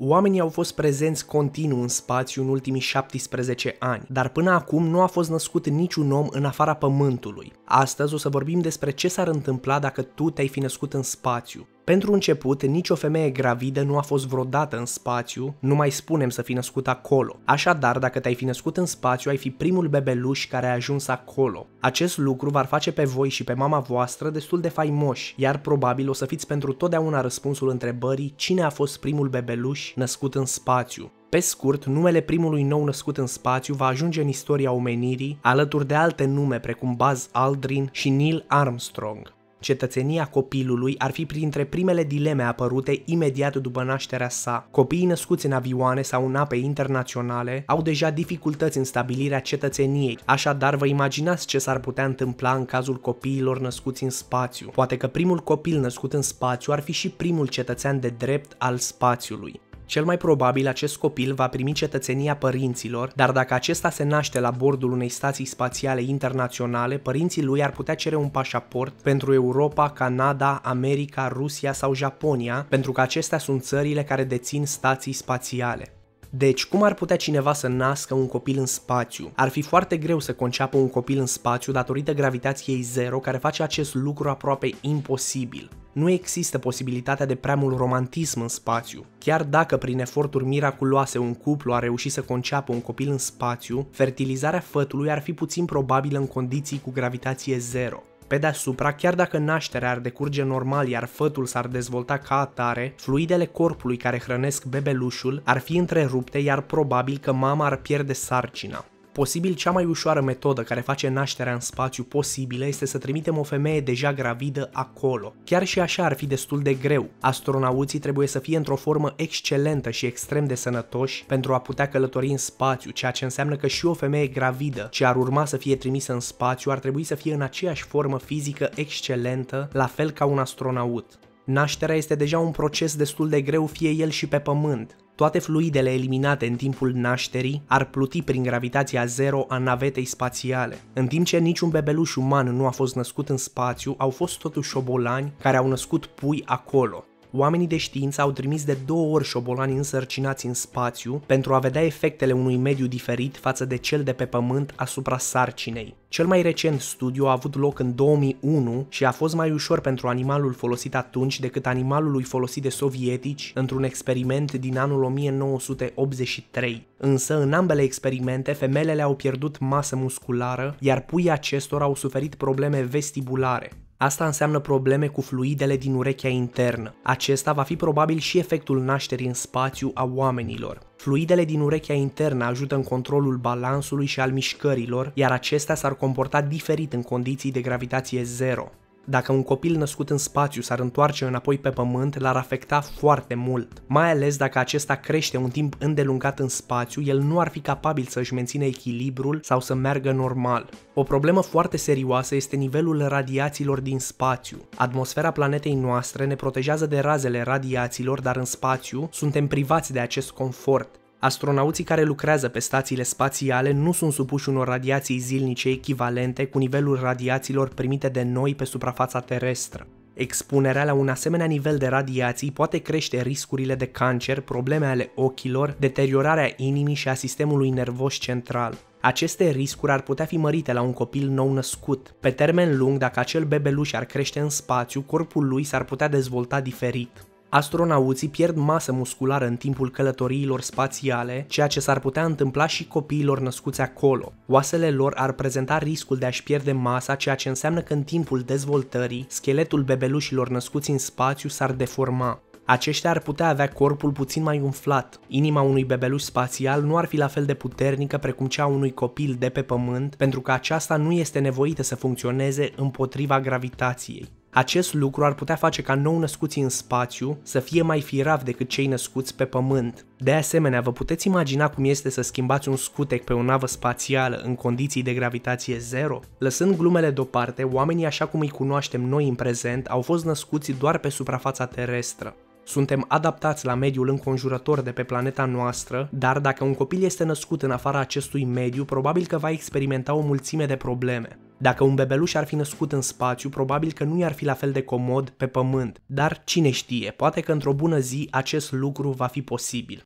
Oamenii au fost prezenți continuu în spațiu în ultimii 17 ani, dar până acum nu a fost născut niciun om în afara Pământului. Astăzi o să vorbim despre ce s-ar întâmpla dacă tu te-ai fi născut în spațiu, pentru început, nicio femeie gravidă nu a fost vreodată în spațiu, nu mai spunem să fi născut acolo. Așadar, dacă te-ai fi născut în spațiu, ai fi primul bebeluș care a ajuns acolo. Acest lucru v-ar face pe voi și pe mama voastră destul de faimoși, iar probabil o să fiți pentru totdeauna răspunsul întrebării cine a fost primul bebeluș născut în spațiu. Pe scurt, numele primului nou născut în spațiu va ajunge în istoria omenirii, alături de alte nume precum Buzz Aldrin și Neil Armstrong. Cetățenia copilului ar fi printre primele dileme apărute imediat după nașterea sa. Copiii născuți în avioane sau în ape internaționale au deja dificultăți în stabilirea cetățeniei, așadar vă imaginați ce s-ar putea întâmpla în cazul copiilor născuți în spațiu. Poate că primul copil născut în spațiu ar fi și primul cetățean de drept al spațiului. Cel mai probabil acest copil va primi cetățenia părinților, dar dacă acesta se naște la bordul unei stații spațiale internaționale, părinții lui ar putea cere un pașaport pentru Europa, Canada, America, Rusia sau Japonia, pentru că acestea sunt țările care dețin stații spațiale. Deci, cum ar putea cineva să nască un copil în spațiu? Ar fi foarte greu să conceapă un copil în spațiu datorită gravitației zero care face acest lucru aproape imposibil. Nu există posibilitatea de prea mult romantism în spațiu. Chiar dacă prin eforturi miraculoase un cuplu a reușit să conceapă un copil în spațiu, fertilizarea fătului ar fi puțin probabilă în condiții cu gravitație zero. Pe deasupra, chiar dacă nașterea ar decurge normal iar fătul s-ar dezvolta ca atare, fluidele corpului care hrănesc bebelușul ar fi întrerupte iar probabil că mama ar pierde sarcina. Posibil cea mai ușoară metodă care face nașterea în spațiu posibilă este să trimitem o femeie deja gravidă acolo. Chiar și așa ar fi destul de greu. Astronauții trebuie să fie într-o formă excelentă și extrem de sănătoși pentru a putea călători în spațiu, ceea ce înseamnă că și o femeie gravidă ce ar urma să fie trimisă în spațiu ar trebui să fie în aceeași formă fizică excelentă, la fel ca un astronaut. Nașterea este deja un proces destul de greu fie el și pe pământ. Toate fluidele eliminate în timpul nașterii ar pluti prin gravitația zero a navetei spațiale. În timp ce niciun bebeluș uman nu a fost născut în spațiu, au fost totuși șobolani care au născut pui acolo. Oamenii de știință au trimis de două ori șobolani însărcinați în spațiu pentru a vedea efectele unui mediu diferit față de cel de pe Pământ asupra sarcinei. Cel mai recent studiu a avut loc în 2001 și a fost mai ușor pentru animalul folosit atunci decât animalului folosit de sovietici într-un experiment din anul 1983. Însă, în ambele experimente, femelele au pierdut masă musculară, iar puii acestora au suferit probleme vestibulare. Asta înseamnă probleme cu fluidele din urechea internă. Acesta va fi probabil și efectul nașterii în spațiu a oamenilor. Fluidele din urechea internă ajută în controlul balansului și al mișcărilor, iar acestea s-ar comporta diferit în condiții de gravitație zero. Dacă un copil născut în spațiu s-ar întoarce înapoi pe pământ, l-ar afecta foarte mult. Mai ales dacă acesta crește un timp îndelungat în spațiu, el nu ar fi capabil să și mențină echilibrul sau să meargă normal. O problemă foarte serioasă este nivelul radiațiilor din spațiu. Atmosfera planetei noastre ne protejează de razele radiațiilor, dar în spațiu suntem privați de acest confort. Astronauții care lucrează pe stațiile spațiale nu sunt supuși unor radiații zilnice echivalente cu nivelul radiațiilor primite de noi pe suprafața terestră. Expunerea la un asemenea nivel de radiații poate crește riscurile de cancer, probleme ale ochilor, deteriorarea inimii și a sistemului nervos central. Aceste riscuri ar putea fi mărite la un copil nou născut. Pe termen lung, dacă acel bebeluș ar crește în spațiu, corpul lui s-ar putea dezvolta diferit. Astronauții pierd masă musculară în timpul călătoriilor spațiale, ceea ce s-ar putea întâmpla și copiilor născuți acolo. Oasele lor ar prezenta riscul de a-și pierde masa, ceea ce înseamnă că în timpul dezvoltării, scheletul bebelușilor născuți în spațiu s-ar deforma. Aceștia ar putea avea corpul puțin mai umflat. Inima unui bebeluș spațial nu ar fi la fel de puternică precum cea unui copil de pe pământ, pentru că aceasta nu este nevoită să funcționeze împotriva gravitației. Acest lucru ar putea face ca nou născuții în spațiu să fie mai firav decât cei născuți pe Pământ. De asemenea, vă puteți imagina cum este să schimbați un scutec pe o navă spațială în condiții de gravitație zero? Lăsând glumele deoparte, oamenii așa cum îi cunoaștem noi în prezent au fost născuți doar pe suprafața terestră. Suntem adaptați la mediul înconjurător de pe planeta noastră, dar dacă un copil este născut în afara acestui mediu, probabil că va experimenta o mulțime de probleme. Dacă un bebeluș ar fi născut în spațiu, probabil că nu i-ar fi la fel de comod pe pământ, dar cine știe, poate că într-o bună zi acest lucru va fi posibil.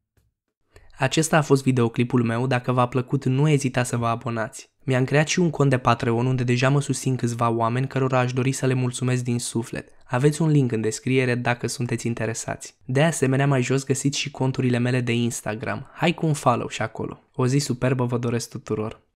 Acesta a fost videoclipul meu, dacă v-a plăcut nu ezita să vă abonați. Mi-am creat și un cont de Patreon unde deja mă susțin câțiva oameni cărora aș dori să le mulțumesc din suflet. Aveți un link în descriere dacă sunteți interesați. De asemenea, mai jos găsiți și conturile mele de Instagram. Hai cu un follow și acolo. O zi superbă vă doresc tuturor!